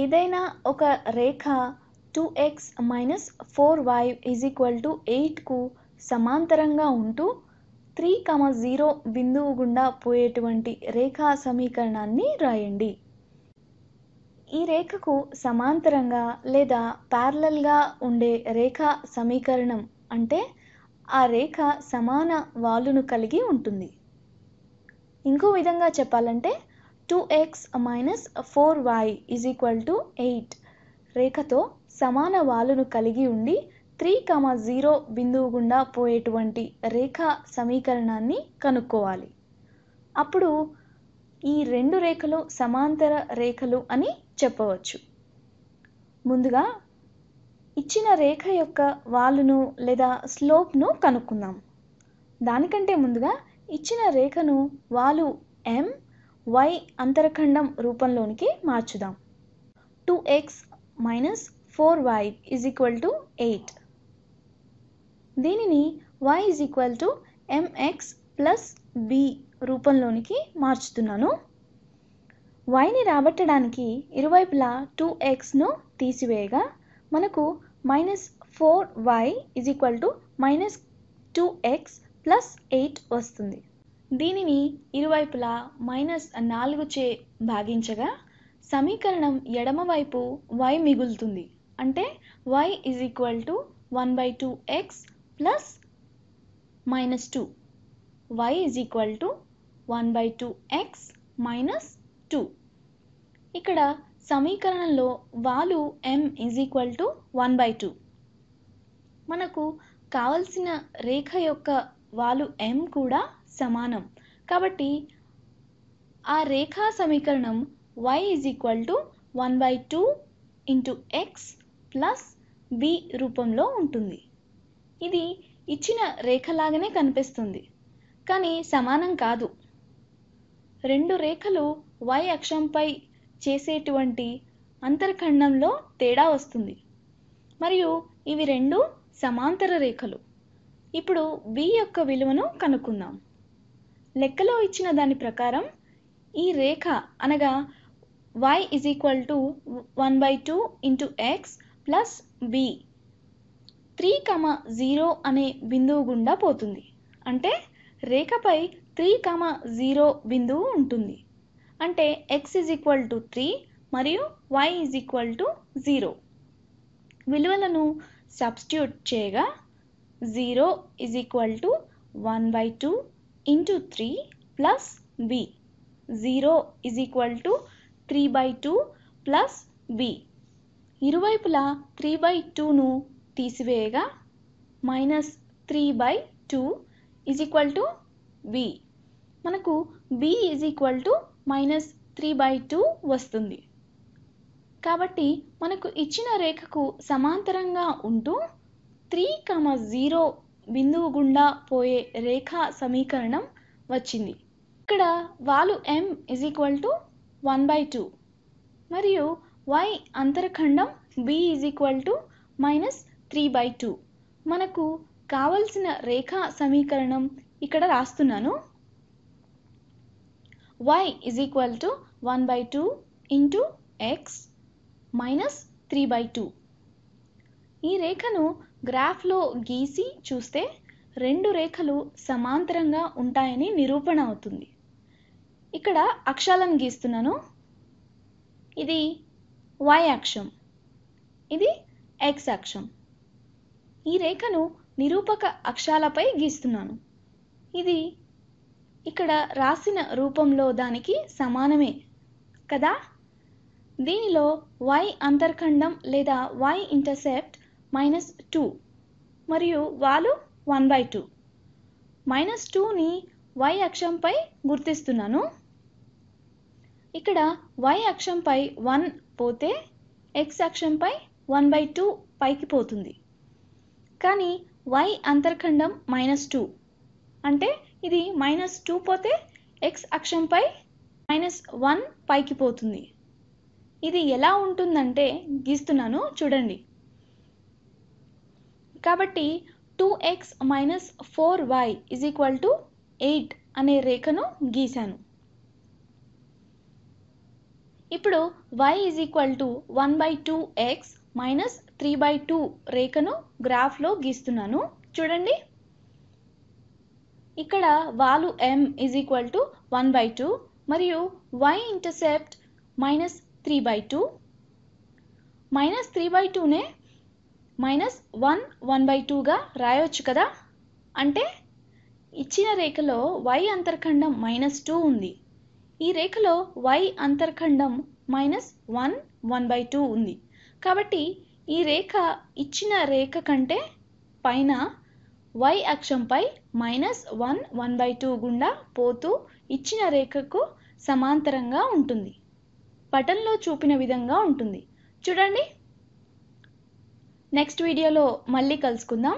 ఏదైనా ఒక రేఖ two x minus four y is equal to ఎయిట్కు సమాంతరంగా ఉంటూ త్రీ కమ జీరో బిందువు గుండా పోయేటువంటి రేఖా సమీకరణాన్ని రాయండి ఈ రేఖకు సమాంతరంగా లేదా ప్యారలల్గా ఉండే రేఖా సమీకరణం అంటే ఆ రేఖ సమాన వాలును కలిగి ఉంటుంది ఇంకో విధంగా చెప్పాలంటే two x minus four y is equal to eight రేఖతో సమాన వాలును కలిగి ఉండి త్రీ కమా జీరో బిందువు గుండా పోయేటువంటి రేఖ సమీకరణాన్ని కనుక్కోవాలి అప్పుడు ఈ రెండు రేఖలు సమాంతర రేఖలు అని చెప్పవచ్చు ముందుగా ఇచ్చిన రేఖ యొక్క వాలును లేదా స్లోప్ను కనుక్కుందాం దానికంటే ముందుగా ఇచ్చిన రేఖను వాలు ఎం వై అంతరఖండం రూపంలోనికి మార్చుదాం two x minus four y is equal to eight దీనిని y is equal to m x plus b రూపంలోనికి మార్చుతున్నాను వైని రాబట్టడానికి ఇరువైపులా టూ ఎక్స్ను తీసివేయగా మనకు minus four y is equal to minus two x plus eight వస్తుంది దీనిని ఇరువైపులా మైనస్ నాలుగు చే భాగించగా సమీకరణం ఎడమవైపు వై మిగులుతుంది అంటే y is equal to one by two x plus minus two y is equal to one by two x minus two ఇక్కడ సమీకరణంలో వాలు m is equal to one by two మనకు కావలసిన రేఖ యొక్క వాలు ఎం కూడా సమానం కాబట్టి ఆ రేఖా సమీకరణం y is equal to one by two into x plus b రూపంలో ఉంటుంది ఇది ఇచ్చిన రేఖలాగానే కనిపిస్తుంది కానీ సమానం కాదు రెండు రేఖలు వై అక్షంపై చేసేటువంటి అంతర్ఖండంలో తేడా వస్తుంది మరియు ఇవి రెండు సమాంతర రేఖలు ఇప్పుడు బి యొక్క విలువను కనుక్కుందాం లెక్కలో ఇచ్చిన దాని ప్రకారం ఈ రేఖ అనగా y is equal to one by two into x plus b three comma zero అనే బిందువు గుండా పోతుంది అంటే రేఖపై త్రీ కమ జీరో బిందువు ఉంటుంది అంటే x is equal to three మరియు y is equal to zero విలువలను సబ్స్టిట్యూట్ చేయగా zero is equal to one by two into three plus b zero is equal to three by two plus b ఇరువైపులా three by టూను తీసివేయగా minus three by two is equal to b మనకు b is equal to minus three by two వస్తుంది కాబట్టి మనకు ఇచ్చిన రేఖకు సమాంతరంగా ఉంటూ త్రీ కామ జీరో బిందువు గుండా పోయే రేఖా సమీకరణం వచ్చింది ఇక్కడ వాలు m is equal to one by two మరియు వై అంతరఖండం b is equal to minus three by two మనకు కావలసిన రేఖా సమీకరణం ఇక్కడ రాస్తున్నాను y is equal to one by two into x minus three by two ఈ రేఖను గ్రాఫ్లో గీసి చూస్తే రెండు రేఖలు సమాంతరంగా ఉంటాయని నిరూపణ అవుతుంది ఇక్కడ అక్షాలను గీస్తున్నాను ఇది వై అక్షం ఇది ఎక్స్ అక్షం ఈ రేఖను నిరూపక అక్షాలపై గీస్తున్నాను ఇది ఇక్కడ రాసిన రూపంలో దానికి సమానమే కదా దీనిలో వై అంతర్ఖండం లేదా వై ఇంటర్సెప్ట్ మైనస్ టూ మరియు వాలు వన్ బై టూ మైనస్ టూని వై అక్షంపై గుర్తిస్తున్నాను ఇక్కడ వై అక్షంపై వన్ పోతే ఎక్స్ అక్షంపై వన్ బై టూ పైకి పోతుంది కానీ వై అంతర్ఖండం మైనస్ టూ అంటే ఇది మైనస్ టూ పోతే ఎక్స్ అక్షంపై మైనస్ వన్ పైకి పోతుంది ఇది ఎలా ఉంటుందంటే గీస్తున్నాను చూడండి కాబట్టి two x minus four y is equal to eight అనే రేఖను గీశాను ఇప్పుడు y is equal to one by two x minus three by two రేఖను గ్రాఫ్లో గీస్తున్నాను చూడండి ఇక్కడ వాలు m is equal to one by two మరియు y intercept minus three by two minus three by టూనే మైనస్ వన్ వన్ బై టూగా రాయవచ్చు కదా అంటే ఇచ్చిన రేఖలో వై అంతర్ఖండం మైనస్ టూ ఉంది ఈ రేఖలో వై అంతర్ఖండం minus one one by two ఉంది కాబట్టి ఈ రేఖ ఇచ్చిన రేఖ కంటే పైన వై అక్షంపై minus one one by two గుండా పోతూ ఇచ్చిన రేఖకు సమాంతరంగా ఉంటుంది పటంలో చూపిన విధంగా ఉంటుంది చూడండి నెక్స్ట్ వీడియోలో మళ్ళీ కలుసుకుందాం